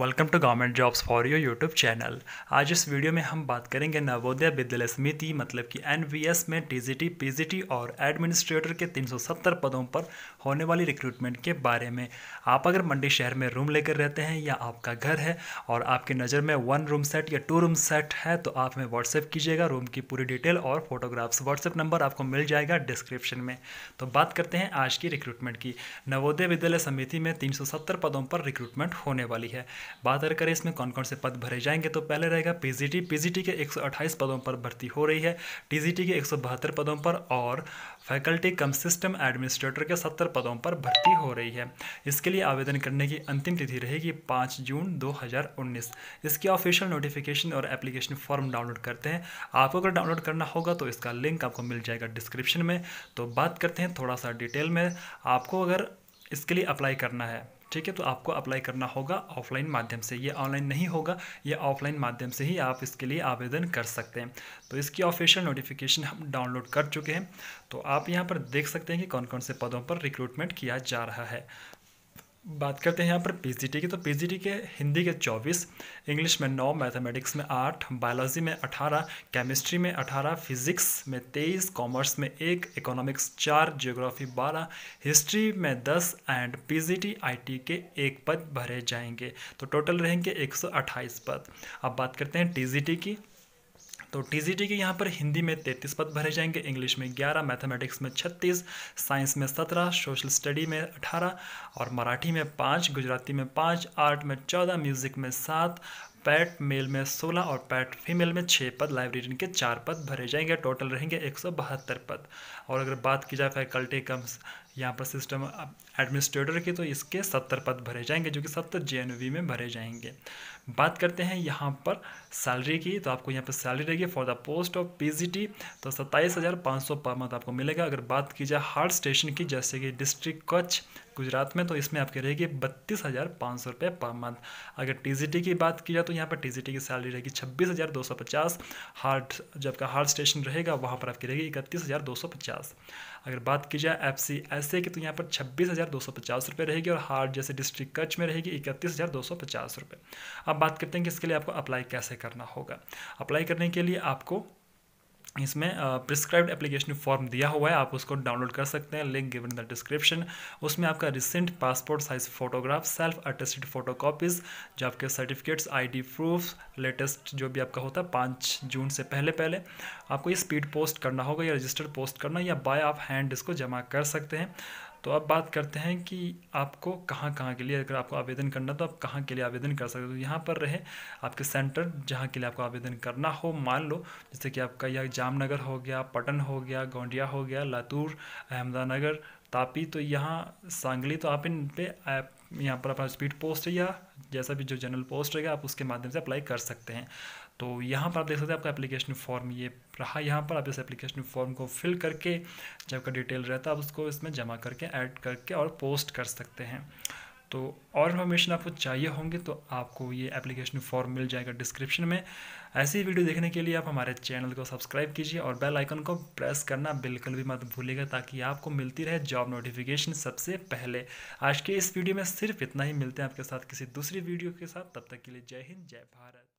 welcome to government jobs for your YouTube channel आज इस video में हम बात करेंगे नवोदय विद्यालय समिति मतलब कि एन में टीजीटी, पीजीटी और एडमिनिस्ट्रेटर के 370 पदों पर होने वाली रिक्रूटमेंट के बारे में आप अगर मंडी शहर में रूम लेकर रहते हैं या आपका घर है और आपकी नज़र में वन रूम सेट या टू रूम सेट है तो आप हमें व्हाट्सएप कीजिएगा रूम की पूरी डिटेल और फोटोग्राफ्स व्हाट्सएप नंबर आपको मिल जाएगा डिस्क्रिप्शन में तो बात करते हैं आज की रिक्रूटमेंट की नवोदय विद्यालय समिति में तीन पदों पर रिक्रूटमेंट होने वाली है बात अगर करें इसमें कौन कौन से पद भरे जाएंगे तो पहले रहेगा पीजीटी पीजीटी के 128 पदों पर भर्ती हो रही है टीजीटी के एक पदों पर और फैकल्टी कम सिस्टम एडमिनिस्ट्रेटर के 70 पदों पर भर्ती हो रही है इसके लिए आवेदन करने की अंतिम तिथि रहेगी 5 जून 2019 इसकी ऑफिशियल नोटिफिकेशन और एप्लीकेशन फॉर्म डाउनलोड करते हैं आपको अगर डाउनलोड करना होगा तो इसका लिंक आपको मिल जाएगा डिस्क्रिप्शन में तो बात करते हैं थोड़ा सा डिटेल में आपको अगर इसके लिए अप्लाई करना है ठीक है तो आपको अप्लाई करना होगा ऑफलाइन माध्यम से ये ऑनलाइन नहीं होगा ये ऑफलाइन माध्यम से ही आप इसके लिए आवेदन कर सकते हैं तो इसकी ऑफिशियल नोटिफिकेशन हम डाउनलोड कर चुके हैं तो आप यहाँ पर देख सकते हैं कि कौन कौन से पदों पर रिक्रूटमेंट किया जा रहा है बात करते हैं यहाँ पर पीजीटी की तो पीजीटी के हिंदी के 24 इंग्लिश में 9 मैथमेटिक्स में 8 बायोलॉजी में 18 केमिस्ट्री में 18 फिजिक्स में 23 कॉमर्स में एक इकोनॉमिक्स चार जियोग्राफी 12 हिस्ट्री में 10 एंड पीजीटी आईटी के एक पद भरे जाएंगे तो टोटल रहेंगे 128 पद अब बात करते हैं टीजीटी की तो टीजीटी के यहाँ पर हिंदी में तैतीस पद भरे जाएंगे इंग्लिश में ग्यारह मैथमेटिक्स में छत्तीस साइंस में सत्रह सोशल स्टडी में अठारह और मराठी में पाँच गुजराती में पाँच आर्ट में चौदह म्यूज़िक में सात पैट मेल में सोलह और पैट फीमेल में छः पद लाइब्रेरियन के चार पद भरे जाएंगे टोटल रहेंगे एक पद और अगर बात की जाए फैकल्टी कम्स यहाँ पर सिस्टम एडमिनिस्ट्रेटर के तो इसके सत्तर पद भरे जाएंगे जो कि सत्तर जे में भरे जाएंगे बात करते हैं यहाँ पर सैलरी की तो आपको यहाँ पर सैलरी रहेगी for the post of PGT तो सत्ताईस हज़ार पाँच सौ पर मंथ आपको मिलेगा अगर बात की जाए हर स्टेशन की जैसे कि डिस्ट्रिक्ट कच्छ गुजरात में तो इसमें आपकी रहेगी बत्तीस हज़ार पाँच सौ रुपये पर मंथ अगर टीजीटी की बात की जाए तो यहाँ पर टीजीटी की सैलरी रहेगी छब्बीस हज़ार दो सौ पचास हार्ड जब का हार्ड स्टेशन रहेगा वहाँ पर आपकी रहेगी इकतीस हज़ार दो सौ पचास अगर बात की जाए एफ सी एस वैसे कि तो यहाँ पर छब्बीस हज़ार दो सौ पचास रुपये रहेगी और हार्ड जैसे डिस्ट्रिक्ट कच्छ में रहेगी इकतीस हज़ार दो सौ पचास रुपये अब बात करते हैं कि इसके लिए आपको अप्लाई कैसे करना होगा अप्लाई करने के लिए आपको इसमें प्रिस्क्राइब्ड एप्लीकेशन फॉर्म दिया हुआ है आप उसको डाउनलोड कर सकते हैं लिंक गिवन द डिस्क्रिप्शन उसमें आपका recent passport size photograph self attested photo copies जो आपके सर्टिफिकेट्स आईडी प्रूफ लेटेस्ट जो भी आपका होता है पाँच जून से पहले पहले आपको ये स्पीड पोस्ट करना होगा या रजिस्टर्ड पोस्ट करना या बाय आप हैंड इसको जमा कर सकते हैं तो अब बात करते हैं कि आपको कहाँ कहाँ के लिए अगर आपको आवेदन करना तो आप कहाँ के लिए आवेदन कर सकते हो तो यहाँ पर रहे आपके सेंटर जहाँ के लिए आपको आवेदन करना हो मान लो जैसे कि आपका यह जामनगर हो गया पटन हो गया गोंडिया हो गया लातूर अहमदानगर तापी तो यहाँ सांगली तो आप इन पे आप यहाँ पर अपना स्पीड पोस्ट या जैसा भी जो जनरल पोस्ट रहेगा आप उसके माध्यम से अप्लाई कर सकते हैं तो यहाँ पर आप देख सकते हैं आपका एप्लीकेशन फॉर्म ये रहा यहाँ पर आप इस एप्लीकेशन फॉर्म को फिल करके जब का डिटेल रहता है आप उसको इसमें जमा करके ऐड करके और पोस्ट कर सकते हैं तो और इन्फॉर्मेशन आपको चाहिए होंगे तो आपको ये एप्लीकेशन फॉर्म मिल जाएगा डिस्क्रिप्शन में ऐसी वीडियो देखने के लिए आप हमारे चैनल को सब्सक्राइब कीजिए और बेल आइकन को प्रेस करना बिल्कुल भी मत भूलिएगा ताकि आपको मिलती रहे जॉब नोटिफिकेशन सबसे पहले आज के इस वीडियो में सिर्फ इतना ही मिलते हैं आपके साथ किसी दूसरी वीडियो के साथ तब तक के लिए जय हिंद जय भारत